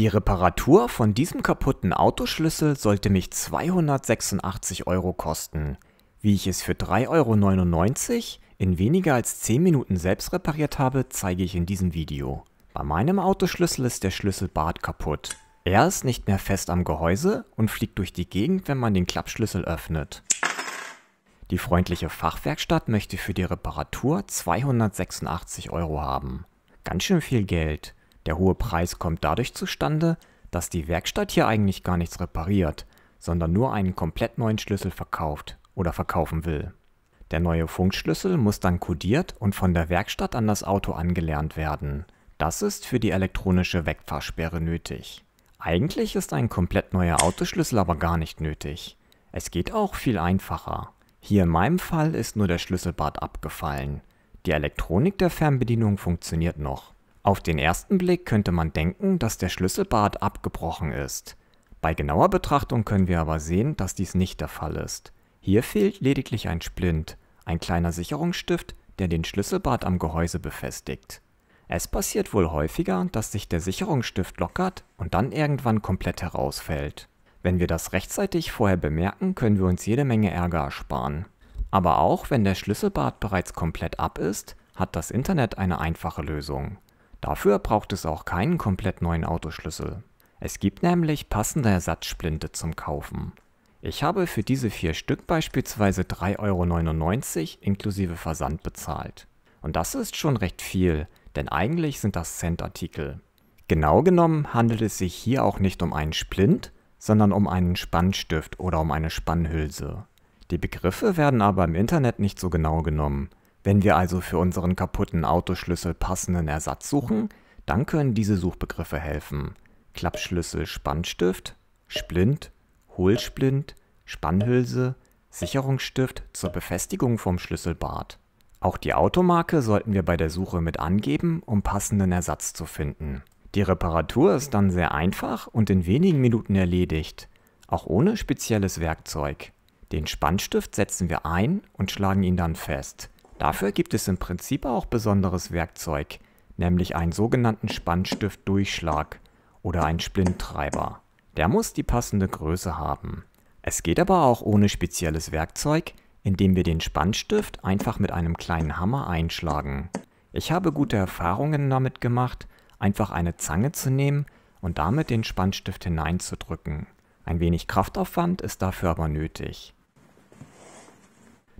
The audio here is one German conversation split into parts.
Die Reparatur von diesem kaputten Autoschlüssel sollte mich 286 Euro kosten, wie ich es für 3,99 Euro in weniger als 10 Minuten selbst repariert habe, zeige ich in diesem Video. Bei meinem Autoschlüssel ist der Schlüsselbart kaputt. Er ist nicht mehr fest am Gehäuse und fliegt durch die Gegend, wenn man den Klappschlüssel öffnet. Die freundliche Fachwerkstatt möchte für die Reparatur 286 Euro haben. Ganz schön viel Geld. Der hohe Preis kommt dadurch zustande, dass die Werkstatt hier eigentlich gar nichts repariert, sondern nur einen komplett neuen Schlüssel verkauft oder verkaufen will. Der neue Funkschlüssel muss dann kodiert und von der Werkstatt an das Auto angelernt werden. Das ist für die elektronische Wegfahrsperre nötig. Eigentlich ist ein komplett neuer Autoschlüssel aber gar nicht nötig. Es geht auch viel einfacher. Hier in meinem Fall ist nur der Schlüsselbart abgefallen. Die Elektronik der Fernbedienung funktioniert noch. Auf den ersten Blick könnte man denken, dass der Schlüsselbart abgebrochen ist. Bei genauer Betrachtung können wir aber sehen, dass dies nicht der Fall ist. Hier fehlt lediglich ein Splint, ein kleiner Sicherungsstift, der den Schlüsselbart am Gehäuse befestigt. Es passiert wohl häufiger, dass sich der Sicherungsstift lockert und dann irgendwann komplett herausfällt. Wenn wir das rechtzeitig vorher bemerken, können wir uns jede Menge Ärger ersparen. Aber auch wenn der Schlüsselbart bereits komplett ab ist, hat das Internet eine einfache Lösung. Dafür braucht es auch keinen komplett neuen Autoschlüssel. Es gibt nämlich passende Ersatzsplinte zum Kaufen. Ich habe für diese vier Stück beispielsweise 3,99 Euro inklusive Versand bezahlt. Und das ist schon recht viel, denn eigentlich sind das Centartikel. Genau genommen handelt es sich hier auch nicht um einen Splint, sondern um einen Spannstift oder um eine Spannhülse. Die Begriffe werden aber im Internet nicht so genau genommen, wenn wir also für unseren kaputten Autoschlüssel passenden Ersatz suchen, dann können diese Suchbegriffe helfen. Klappschlüssel Spannstift, Splint, Hohlsplint, Spannhülse, Sicherungsstift zur Befestigung vom Schlüsselbart. Auch die Automarke sollten wir bei der Suche mit angeben, um passenden Ersatz zu finden. Die Reparatur ist dann sehr einfach und in wenigen Minuten erledigt, auch ohne spezielles Werkzeug. Den Spannstift setzen wir ein und schlagen ihn dann fest. Dafür gibt es im Prinzip auch besonderes Werkzeug, nämlich einen sogenannten Spannstiftdurchschlag oder einen Splinttreiber. Der muss die passende Größe haben. Es geht aber auch ohne spezielles Werkzeug, indem wir den Spannstift einfach mit einem kleinen Hammer einschlagen. Ich habe gute Erfahrungen damit gemacht, einfach eine Zange zu nehmen und damit den Spannstift hineinzudrücken. Ein wenig Kraftaufwand ist dafür aber nötig.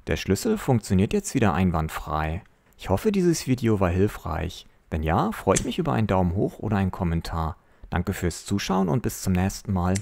Der Schlüssel funktioniert jetzt wieder einwandfrei. Ich hoffe, dieses Video war hilfreich. Wenn ja, freue ich mich über einen Daumen hoch oder einen Kommentar. Danke fürs Zuschauen und bis zum nächsten Mal.